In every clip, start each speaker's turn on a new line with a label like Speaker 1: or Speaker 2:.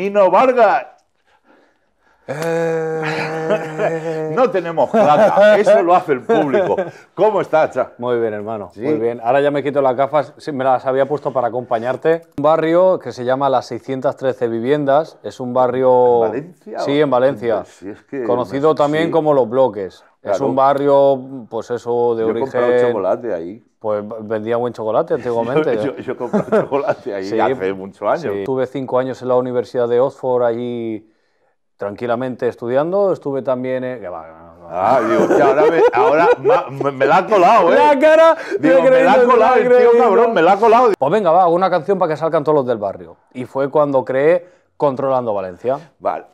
Speaker 1: Nino Vargas. Eh. no tenemos
Speaker 2: plata, eso lo hace el público.
Speaker 1: ¿Cómo estás? Muy bien, hermano, muy bien. Ahora ya me quito las gafas, me las había puesto para acompañarte. Un barrio que se llama Las 613 Viviendas, es un barrio... ¿En Valencia? Sí, en Valencia, es que conocido también como Los Bloques. Es un barrio, pues eso, de Yo origen... He chocolate ahí. Pues vendía buen chocolate antiguamente. yo, yo, chocolate ahí hace muchos años. Tuve cinco años en la Universidad de Oxford, allí tranquilamente estudiando. Estuve también. Ah, digo, ahora, me, la ha colado, ¿eh? La cara. Digo, me, me la ha colado, el tío cabrón, me la ha colado. Pues venga, va, hago una canción para que salgan todos los del barrio. Y fue cuando creé Controlando Valencia. Vale.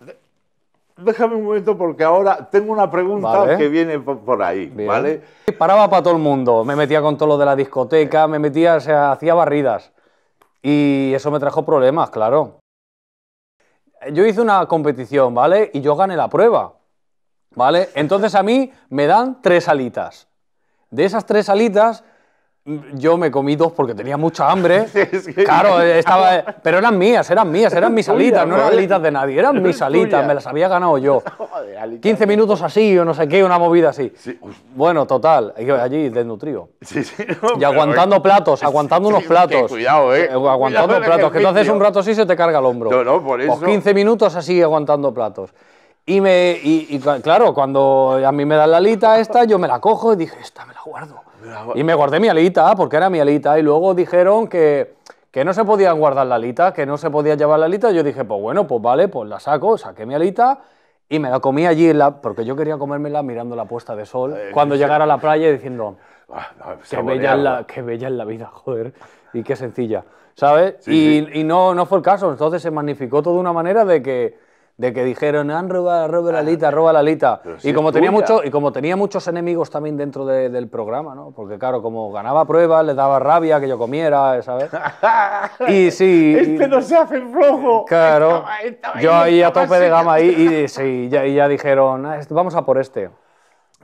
Speaker 2: Déjame un momento porque ahora tengo una pregunta que viene por, ahí, ¿vale?
Speaker 1: Paraba para todo el mundo, me metía con todos lo de la discoteca, me metía, o sea, hacía barridas. Y eso me trajo problemas, claro yo hice una competición, ¿vale? Y yo gané la prueba, ¿vale? Entonces a mí me dan tres alitas. De esas tres alitas, yo me comí dos porque tenía mucha hambre. Claro, estaba. Pero eran mías, eran mías, eran mis alitas, no eran alitas de nadie, eran mis alitas, me las había ganado yo. 15 minutos así o no sé qué, una movida así. Bueno, total, allí desnutrido. y aguantando eh, platos, aguantando unos platos. cuidado,
Speaker 2: eh. Eh, Aguantando platos, que entonces un
Speaker 1: rato así se te carga el hombro. No, no, por pues eso. 15 minutos así aguantando platos. Y, me, y, y claro, cuando a mí me dan la alita esta, yo me la cojo y dije, esta me la guardo y me guardé mi alita, porque era mi alita, y luego dijeron que, que no se podían guardar la alita, que no se podía llevar la alita, yo dije, pues bueno, pues vale, pues la saco, saqué mi alita, y me la comí allí, la, porque yo quería comérmela mirando la puesta de sol, eh, cuando llegara a la playa diciendo, ah, qué, bella la, qué bella es la vida, joder, y qué sencilla, ¿sabes? y, no, no fue el caso, entonces se magnificó todo de una manera de que de que dijeron, han ah, roba la lita, roba la lita. y, como tenía y como tenía muchos enemigos también dentro del programa, ¿no? Porque claro, como ganaba pruebas, le daba rabia que yo comiera, ¿sabes? y sí... Este no se hace flojo. Claro. yo ahí a tope de gama y, sí, y ya dijeron, ah, este, vamos a por este.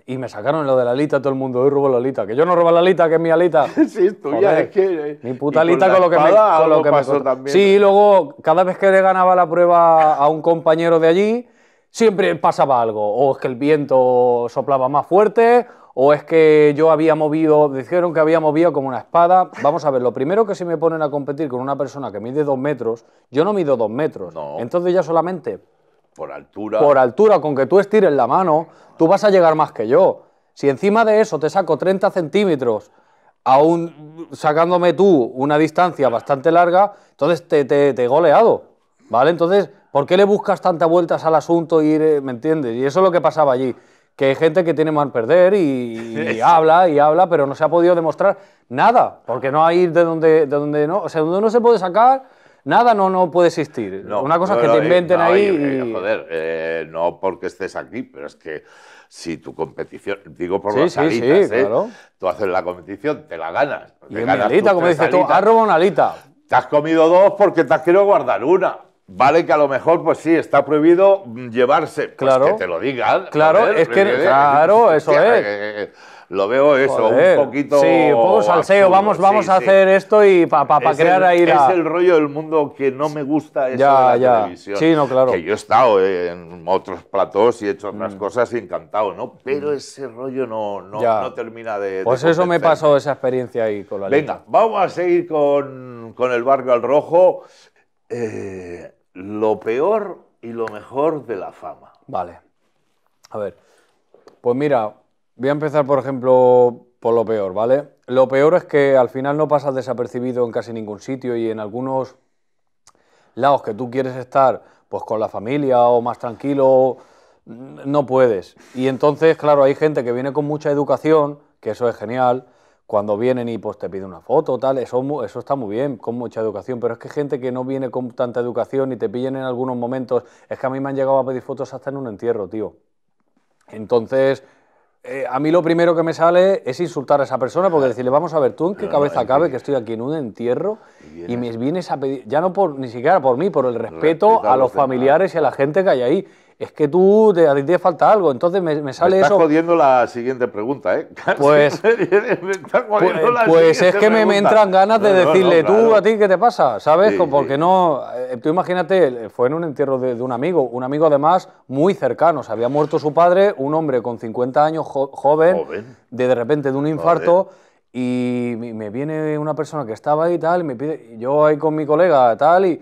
Speaker 1: Y me sacaron lo de la lita todo el mundo. Hoy robo la lita Que yo no robo la lita que es mi alita. sí, es tuya. es que, eh, mi puta alita con, lo que me, con lo que pasó también. Sí, luego, cada vez que le ganaba la prueba a un compañero de allí, siempre pasaba algo. O es que el viento soplaba más fuerte, o es que yo había movido, dijeron que había movido como una espada. Vamos a ver, lo primero que si me ponen a competir con una persona que mide dos metros, yo no mido dos metros. Entonces ya solamente por altura. Por altura, con que tú estires la mano, tú vas a llegar más que yo. Si encima de eso te saco 30 centímetros, aún sacándome tú una distancia bastante larga, entonces te, te, he goleado. ¿Vale? Entonces, ¿por qué le buscas tantas vueltas al asunto y ir, eh, ¿me entiendes? Y eso es lo que pasaba allí. Que hay gente que tiene mal perder y, habla y habla, pero no se ha podido demostrar nada, porque no hay de donde, de donde no, o sea, donde no se puede sacar nada no, no puede existir. Una cosa que te eh, inventen ahí. Eh, eh, y,
Speaker 2: Joder, no porque estés aquí, pero es que si tu competición, digo por las sí, alitas, sí, tú haces la competición, te la ganas. Te y ganas alita, como dices tú, has ah, robado una alita. Te has comido dos porque te has querido guardar una. Vale que a lo mejor, pues sí, está prohibido llevarse. Pues claro. que te lo digan. Claro, es que, claro, eso es lo veo eso, un poquito. Sí, un poco salseo, vamos, vamos a hacer
Speaker 1: esto y para crear ahí Es el
Speaker 2: rollo del mundo que no me gusta eso ya, de la ya. televisión. Sí, no, claro. Que yo he estado en otros platos y he hecho otras mm. cosas y encantado, ¿no? Pero mm. ese rollo no, no, termina de. Pues eso me pasó
Speaker 1: esa experiencia ahí con la Venga,
Speaker 2: vamos a seguir con, el barco al rojo. Eh, lo peor y lo mejor de la fama.
Speaker 1: Vale. A ver. Pues mira, Voy a empezar, por ejemplo, por lo peor, ¿vale? Lo peor es que al final no pasas desapercibido en casi ningún sitio y en algunos lados que tú quieres estar, pues con la familia o más tranquilo, no puedes. Y entonces, claro, hay gente que viene con mucha educación, que eso es genial, cuando vienen y pues te piden una foto, tal, eso, está muy bien, con mucha educación, pero es que gente que no viene con tanta educación y te pillan en algunos momentos, es que a mí me han llegado a pedir fotos hasta en un entierro, tío. Entonces, eh, a mí lo primero que me sale es insultar a esa persona porque ah. decirle, vamos a ver, tú en qué ah, cabeza cabe que estoy aquí en un entierro y, me vienes a pedir, ya no por ni siquiera por mí, por el respeto a los familiares y a la gente que hay ahí es que tú, te, a ti te falta algo, entonces me, sale me estás jodiendo
Speaker 2: la siguiente pregunta, ¿eh? Pues, pues, pues, es que me, entran ganas de decirle, tú, a
Speaker 1: ti, ¿qué te pasa? ¿Sabes? Porque no... Eh, tú imagínate, fue en un entierro de, un amigo, un amigo además muy cercano, se había muerto su padre, un hombre con 50 años, joven, De, repente de un infarto... y me viene una persona que estaba ahí tal, y me pide, yo ahí con mi colega tal, y,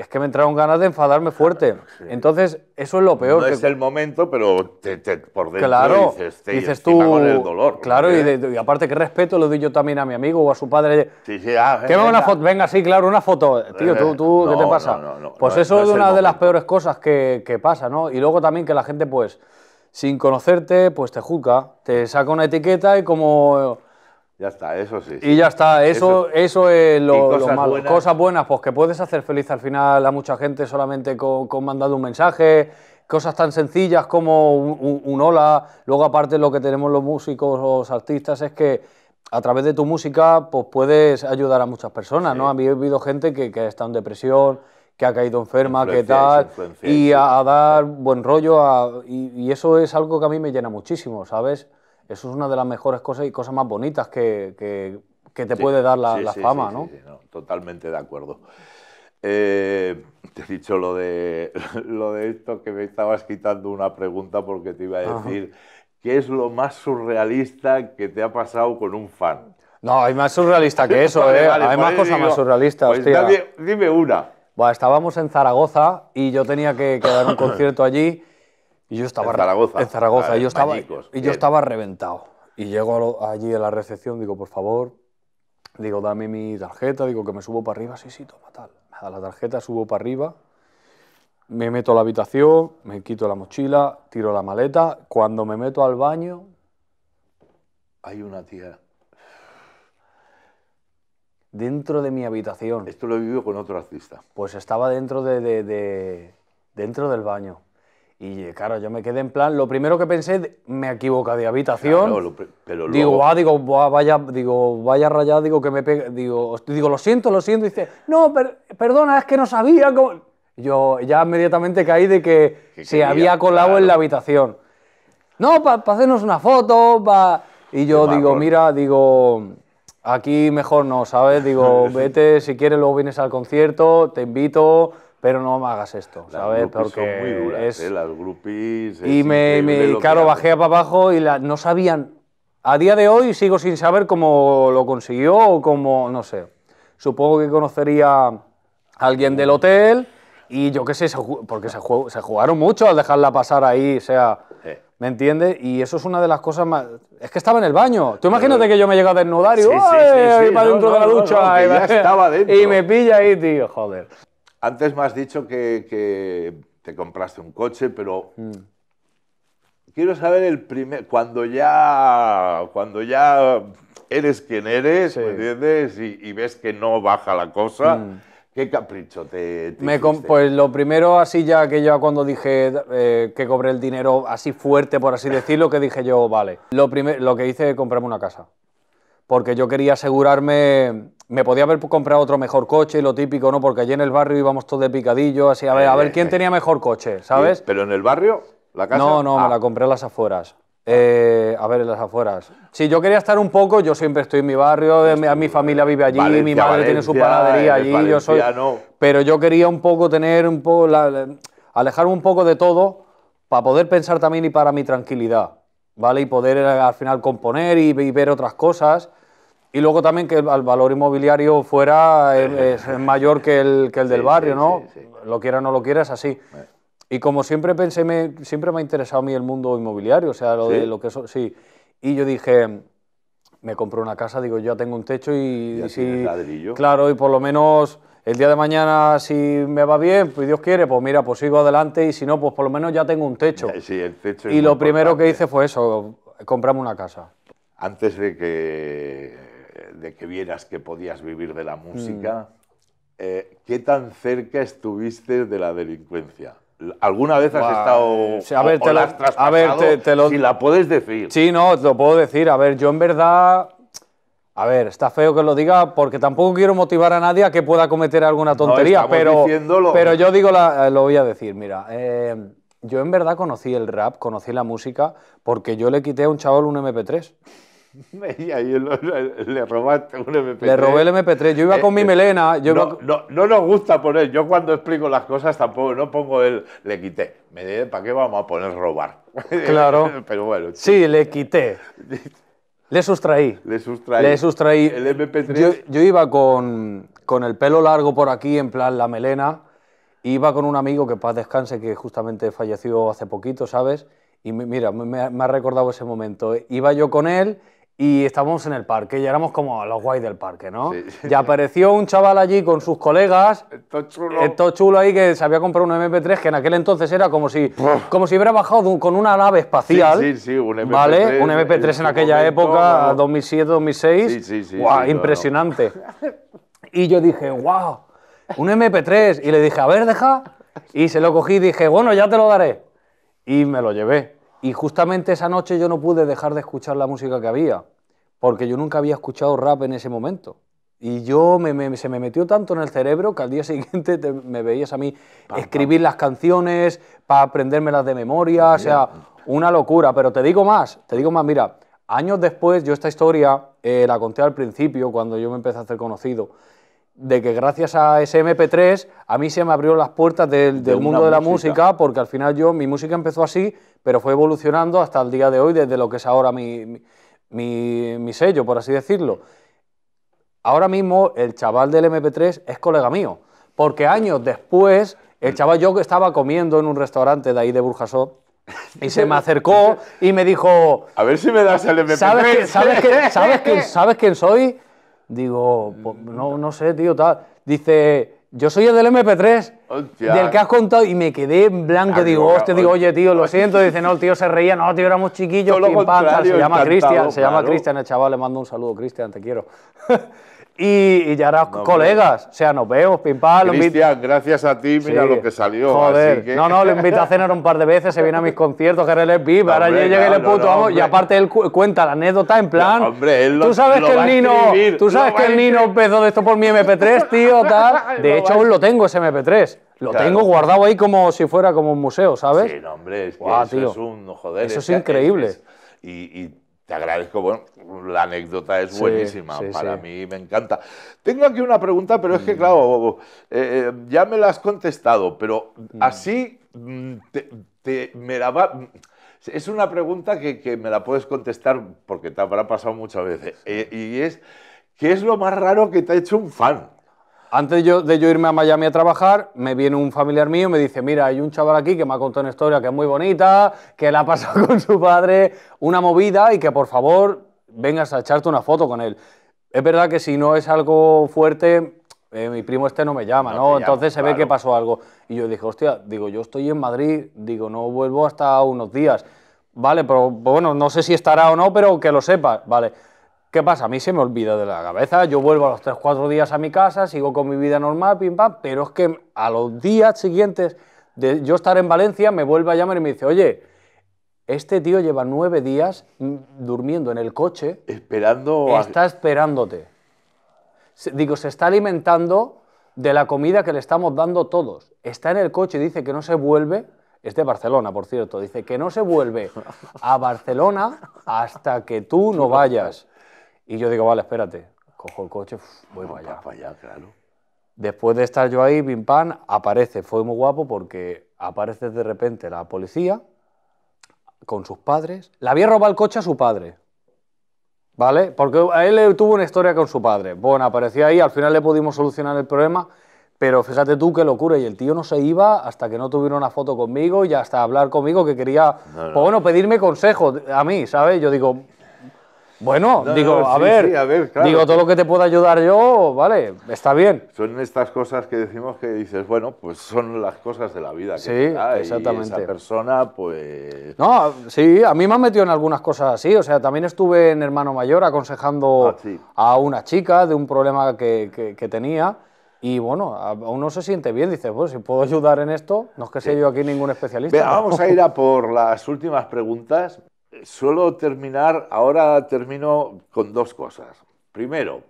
Speaker 1: es que me entraron ganas de enfadarme fuerte. Entonces, eso es lo peor. No es el momento, pero por dentro claro, dices, te este, dices tú, con el dolor. Claro, y, aparte que respeto lo doy yo también a mi amigo o a su padre.
Speaker 2: Sí, sí, ah, venga. una foto,
Speaker 1: venga, sí, claro, una foto. Tío, tú, ¿qué te pasa?
Speaker 2: No, pues eso es, una de
Speaker 1: las peores cosas que, que pasa, ¿no? Y luego también que la gente, pues, sin conocerte, pues te juzga, te saca una etiqueta y como
Speaker 2: ya está, eso
Speaker 1: sí. Y ya está, eso, eso, es lo, cosas malo. Buenas. Cosas buenas, pues que puedes hacer feliz al final a mucha gente solamente con, mandar un mensaje, cosas tan sencillas como un, hola. Luego, aparte, lo que tenemos los músicos, los artistas, es que a través de tu música pues puedes ayudar a muchas personas, ¿no? A mí he habido gente que, que está en depresión, que ha caído enferma, que tal, y a, dar buen rollo, y, y, eso es algo que a mí me llena muchísimo, ¿sabes? eso es una de las mejores cosas y cosas más bonitas que, te puede dar la, fama, ¿no?
Speaker 2: Totalmente de acuerdo. Eh, te he dicho lo de, lo de esto que me estabas quitando una pregunta porque te iba a decir, ¿qué es lo más surrealista que te ha pasado con un fan?
Speaker 1: No, hay más surrealista que eso, ¿eh? hay más pues cosas más surrealistas, pues hostia. dime una. estábamos en Zaragoza y yo tenía que, que dar un concierto allí y yo estaba en Zaragoza. y yo estaba, reventado. Y llego allí a la recepción, digo, por favor, digo, dame mi tarjeta, digo que me subo para arriba. Sí, sí, toma tal. Me da la tarjeta, subo para arriba, me meto a la habitación, me quito la mochila, tiro la maleta. Cuando me meto al baño, hay una tía dentro de mi habitación. Esto lo he vivido con otro artista. Pues estaba dentro de, dentro del baño. Y claro, yo me quedé en plan, lo primero que pensé, me equivoca de habitación. Digo, digo, vaya, digo, vaya rayado, digo que me pega, digo, digo, lo siento, lo siento. Y dice, no, perdona, es que no sabía cómo... Yo ya inmediatamente caí de que, se había colado en la habitación. No, para hacernos una foto, va Y yo digo, mira, digo, aquí mejor no, ¿sabes? Digo, vete, si quieres luego vienes al concierto, te invito, pero no me hagas esto, ¿sabes? Porque son muy duras, ¿eh? las
Speaker 2: groupies... Y me, claro, bajé
Speaker 1: para abajo y la... no sabían... A día de hoy sigo sin saber cómo lo consiguió o cómo, no sé. Supongo que conocería a alguien del hotel y yo qué sé, porque se, jugaron mucho al dejarla pasar ahí, o sea... ¿Me entiendes? Y eso es una de las cosas más. Es que estaba en el baño. Tú imagínate que yo me llego a desnudar y. Sí, para dentro de la ducha. y, me... estaba dentro. y me pilla ahí, tío, joder.
Speaker 2: Antes me has dicho que, te compraste un coche, pero mm. quiero saber el primer, cuando ya, cuando ya eres quien eres, Y, ves que no baja la cosa. Mm. ¿Qué capricho te, te me
Speaker 1: Pues lo primero, así ya que yo cuando dije eh, que cobré el dinero así fuerte, por así decirlo, que dije yo, vale. Lo, primer, lo que hice es comprarme una casa. Porque yo quería asegurarme me podía haber comprado otro mejor coche, lo típico, ¿no? Porque allí en el barrio íbamos todos de picadillo, así, a ver, a ver eh, quién eh, tenía eh. mejor coche, ¿sabes? pero en el barrio, la casa. No, no, me ah. la compré a las afueras. Ah. a ver, en las afueras. si yo quería estar un poco, yo siempre estoy en mi barrio, mi, mi familia vive allí, mi madre tiene su panadería allí, yo soy... No. Pero yo quería un poco tener, un poco, alejarme un poco de todo para poder pensar también y para mi tranquilidad, ¿vale? Y poder al final componer y, y ver otras cosas y luego también que el, valor inmobiliario fuera eh, es, mayor que el, que el del barrio, ¿no? Lo quiera o no lo quiera, es así. Eh. Y como siempre pensé, me, siempre me ha interesado a mí el mundo inmobiliario, o sea, lo de lo que eso, sí. Y yo dije, me compro una casa, digo, ya tengo un techo y, si, ladrillo. claro, y por lo menos el día de mañana, si me va bien, pues Dios quiere, pues mira, pues sigo adelante y si no, pues por lo menos ya tengo un techo. Sí, el techo y lo primero que hice fue eso, comprarme una casa.
Speaker 2: Antes de que de que vieras que podías vivir de la mm. música, eh, ¿qué tan cerca estuviste de la delincuencia?
Speaker 1: ¿Alguna vez has estado a ver, la, lo... Si la puedes decir. Sí, no, lo puedo decir. A ver, yo en verdad... A ver, está feo que lo diga porque tampoco quiero motivar a nadie a que pueda cometer alguna tontería, pero, pero yo digo eh, lo voy a decir, mira, eh, yo en verdad conocí el rap, conocí la música porque yo le quité a un chaval un MP3.
Speaker 2: le robaste un MP3. Le robé el MP3. Yo iba eh, con mi eh, melena. Yo no, no, nos gusta poner. Yo cuando explico las cosas tampoco no pongo él Le quité. Me dije, ¿para qué vamos a poner robar? Claro. Pero
Speaker 1: bueno. Sí, le quité. Le sustraí. Le sustraí. Le sustraí. El MP3. Yo, yo iba con, con, el pelo largo por aquí, en plan la melena. Iba con un amigo que paz descanse, que justamente falleció hace poquito, ¿sabes? Y mira, me, me ha recordado ese momento. Iba yo con él y estábamos en el parque y éramos como los guays del parque, ¿no? Y apareció un chaval allí con sus colegas,
Speaker 2: esto chulo. Esto
Speaker 1: chulo ahí que se había comprado un MP3 que en aquel entonces era como si, como si hubiera bajado con una nave espacial. Sí, sí, sí un MP3. ¿Vale? Un MP3 en, aquella época, 2007, 2006. Sí, sí, sí. impresionante. Y yo dije, wow, un MP3. Y le dije, a ver, deja. Y se lo cogí y dije, bueno, ya te lo daré. Y me lo llevé. Y justamente esa noche yo no pude dejar de escuchar la música que había, porque yo nunca había escuchado rap en ese momento. Y yo se me metió tanto en el cerebro que al día siguiente me veías a mí escribir las canciones para aprendérmelas de memoria, o sea, una locura. Pero te digo más, te digo más, mira, años después yo esta historia eh, la conté al principio cuando yo me empecé a hacer conocido de que gracias a ese MP3 a mí se me abrió las puertas del, mundo de la música. porque al final yo, mi música empezó así, pero fue evolucionando hasta el día de hoy, desde lo que es ahora mi, mi, sello, por así decirlo. Ahora mismo el chaval del MP3 es colega mío, porque años después, el chaval yo que estaba comiendo en un restaurante de ahí de Burjasot, y se me acercó y me dijo... A ver si me das el MP3. ¿Sabes, sabes, ¿sabes quién soy? Digo, mm. no, no sé, tío, tal. Dice, yo soy el del MP3, del que has contado, y me quedé en blanco. digo, hostia, digo, oye, tío, lo siento. Dice, no, el tío se reía, no, tío, éramos chiquillos, Se llama Cristian, se llama Cristian, el chaval, le mando un saludo, Cristian, te quiero. y, ya eras colegas. O sea, nos vemos, pim, pam. Cristian,
Speaker 2: gracias a ti, mira lo que salió. No, no, lo invito a
Speaker 1: cenar un par de veces, se viene a mis conciertos, que eres el VIP. ahora ya el puto, Y aparte él cuenta la anécdota en plan. hombre, él lo, Tú sabes que el Nino. tú sabes que el Nino empezó de esto por mi MP3, tío, tal. De hecho, aún lo tengo ese MP3. Lo tengo guardado ahí como si fuera como un museo, ¿sabes? Sí, no, hombre, es tío. es un joder. Eso es, increíble. y,
Speaker 2: y te agradezco, bueno, la anécdota es buenísima, para mí me encanta. Tengo aquí una pregunta, pero es que, mm. claro, eh, eh, ya me la has contestado, pero mm. así mm, me la Es una pregunta que, me la puedes
Speaker 1: contestar porque te habrá pasado muchas veces, eh, y es, ¿qué es lo más raro que te ha hecho un fan? Antes de yo irme a Miami a trabajar, me viene un familiar mío y me dice, mira, hay un chaval aquí que me ha contado una historia que es muy bonita, que la ha pasado con su padre una movida y que por favor vengas a echarte una foto con él. Es verdad que si no es algo fuerte, eh, mi primo este no me llama, ¿no? Entonces se ve que pasó algo. Y yo dije, hostia, digo, yo estoy en Madrid, digo, no vuelvo hasta unos días. Vale, pero bueno, no sé si estará o no, pero que lo sepa, vale. ¿Qué pasa? A mí se me olvida de la cabeza. Yo vuelvo a los 3 cuatro días a mi casa, sigo con mi vida normal, pim pam, pero es que a los días siguientes de yo estar en Valencia me vuelve a llamar y me dice, oye, este tío lleva nueve días mm, durmiendo en el coche. Esperando. Está esperándote. Digo, se está alimentando de la comida que le estamos dando todos. Está en el coche, y dice que no se vuelve. Es de Barcelona, por cierto. Dice que no se vuelve a Barcelona hasta que tú no vayas. Y yo digo, vale, espérate, cojo el coche, voy para allá. Para allá, claro. Después de estar yo ahí, pim aparece, fue muy guapo porque aparece de repente la policía con sus padres. La había robado el coche a su padre. ¿Vale? Porque a él tuvo una historia con su padre. Bueno, aparecía ahí, al final le pudimos solucionar el problema, pero fíjate tú qué locura. Y el tío no se iba hasta que no tuviera una foto conmigo y hasta hablar conmigo que quería, pues bueno, pedirme consejo a mí, ¿sabes? Yo digo, bueno, digo, a, ver, digo, todo lo que te pueda ayudar yo, vale,
Speaker 2: está bien. Son estas cosas que decimos que dices, bueno, pues son las cosas de la vida. Que sí, exactamente. Y esa persona, pues...
Speaker 1: No, sí, a mí me han metido en algunas cosas así, o sea, también estuve en Hermano Mayor aconsejando ah, a una chica de un problema que, tenía, y bueno, aún no se siente bien, dices, pues si puedo ayudar en esto, no es que sea yo aquí ningún especialista. Vamos a ir a
Speaker 2: por las últimas preguntas suelo terminar, ahora termino con dos cosas. Primero,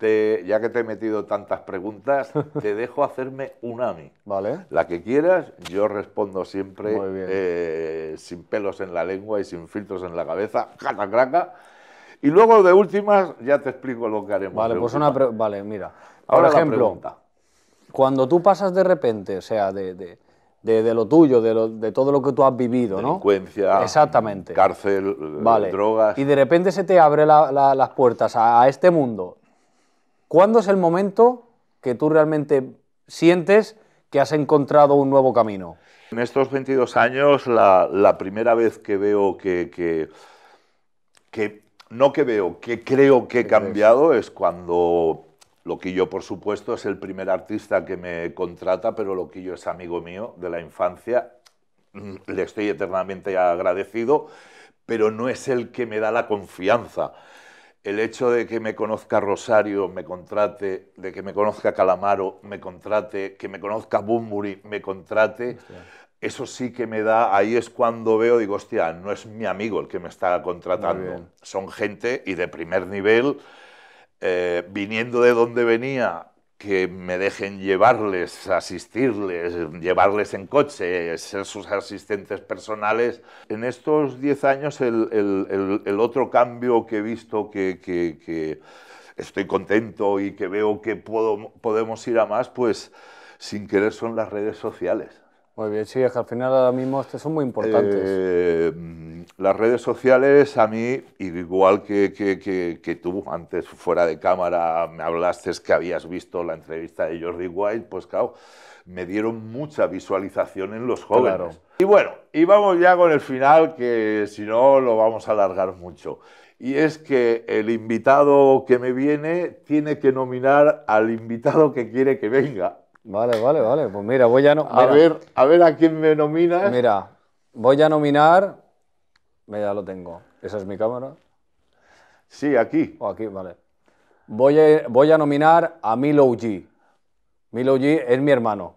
Speaker 2: ya que te he metido tantas preguntas, te dejo hacerme un a mí. Vale. La que quieras, yo respondo siempre eh, sin pelos en la lengua y sin filtros en la cabeza.
Speaker 1: ¡Cata, craca! Y luego de últimas ya te explico lo que haremos. Vale, pues una Vale, mira. Ahora Por pregunta. cuando tú pasas de repente, o sea, de de, lo tuyo, de, todo lo que tú has vivido, ¿no? Exactamente. Cárcel, drogas. Y de repente se te abre las puertas a, este mundo. ¿Cuándo es el momento que tú realmente sientes que has encontrado un nuevo camino?
Speaker 2: En estos 22 años, la, primera vez que veo que, que, No que veo, que creo que he cambiado es cuando Loquillo, por supuesto, es el primer artista que me contrata, pero Loquillo es amigo mío de la infancia. Mm, le estoy eternamente agradecido, pero no es el que me da la confianza. El hecho de que me conozca Rosario, me contrate, de que me conozca Calamaro, me contrate, que me conozca Bumburi, me contrate, eso sí que me da, ahí es cuando veo, digo, hostia, no es mi amigo el que me está contratando, son gente y de primer nivel eh, viniendo de donde venía, que me dejen llevarles, asistirles, llevarles en coche, ser sus asistentes personales. En estos 10 años el, otro cambio que he visto que, estoy contento y que veo que podemos ir a más, pues sin querer son las redes sociales. Muy bien,
Speaker 1: sí, es que al final ahora mismo son muy importantes.
Speaker 2: Eh, las redes sociales a mí, igual que, que, que, tú antes fuera de cámara me hablaste que habías visto la entrevista de Jordi White, pues claro, me dieron mucha visualización en los jóvenes. Y bueno, y vamos ya con el final, que si no lo vamos a alargar mucho. Y es que el invitado que me viene tiene que nominar
Speaker 1: al invitado que quiere que venga. Vale, vale, vale. Pues mira, voy a... nominar... A, ver, a ver a quién me nomina. Mira, voy a nominar... Ya lo tengo. ¿Esa es mi cámara? Sí, aquí. O oh, aquí, vale. Voy a, voy a nominar a Milo G. Milo G es mi hermano.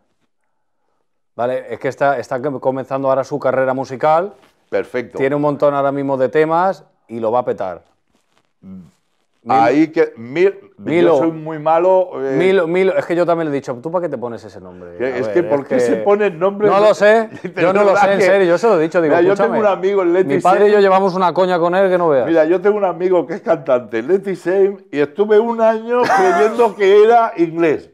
Speaker 1: Vale, es que está, está comenzando ahora su carrera musical. Perfecto. Tiene un montón ahora mismo de temas y lo va a petar. Mm. Ahí que. Milo. soy muy malo. Eh. Milo, es que yo también le he dicho, ¿tú para qué te pones ese nombre? es que, ¿por qué se pone el nombre? No lo sé, yo no lo sé, en serio, yo se lo he dicho. Mira, yo tengo un amigo, Mi padre y yo llevamos una coña con él que no veas.
Speaker 2: Mira, yo tengo un amigo que es cantante, Letty Same, y estuve un año creyendo que era inglés.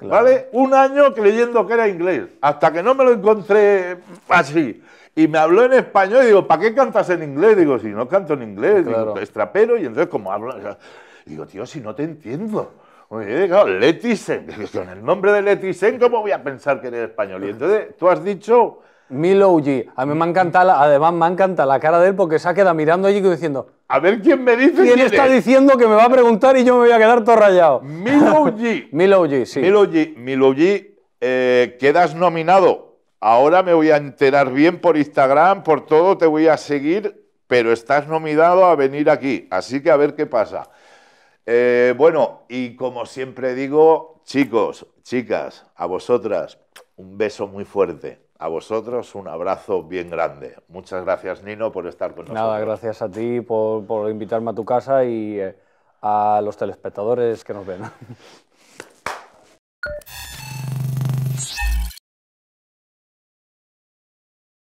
Speaker 2: ¿Vale? Un año creyendo que era inglés, hasta que no me lo encontré así. Y me habló en español y digo, ¿para qué cantas en inglés? Digo, si no canto en inglés, claro. digo, Y entonces, como hablo, digo, tío, si no te entiendo.
Speaker 1: Oye, claro, Con el nombre de Letizen, ¿cómo voy a pensar que eres español? Y entonces, tú has dicho... Milo G? A mí me encanta, además me encanta la cara de él porque se ha quedado mirando allí diciendo... A ver quién me dice quién, quién está diciendo que me va a preguntar y yo me voy a quedar todo rayado.
Speaker 2: Milo G. Milo G. sí. Milo G. Milo G. Eh, quedas nominado ahora me voy a enterar bien por Instagram, por todo, te voy a seguir, pero estás nominado a venir aquí, así que a ver qué pasa. Eh, bueno, y como siempre digo, chicos, chicas, a vosotras un beso muy fuerte. A vosotros un abrazo bien grande. Muchas gracias, Nino, por estar con nosotros.
Speaker 1: Nada, gracias a ti por, invitarme a tu casa y eh, a los telespectadores que nos ven.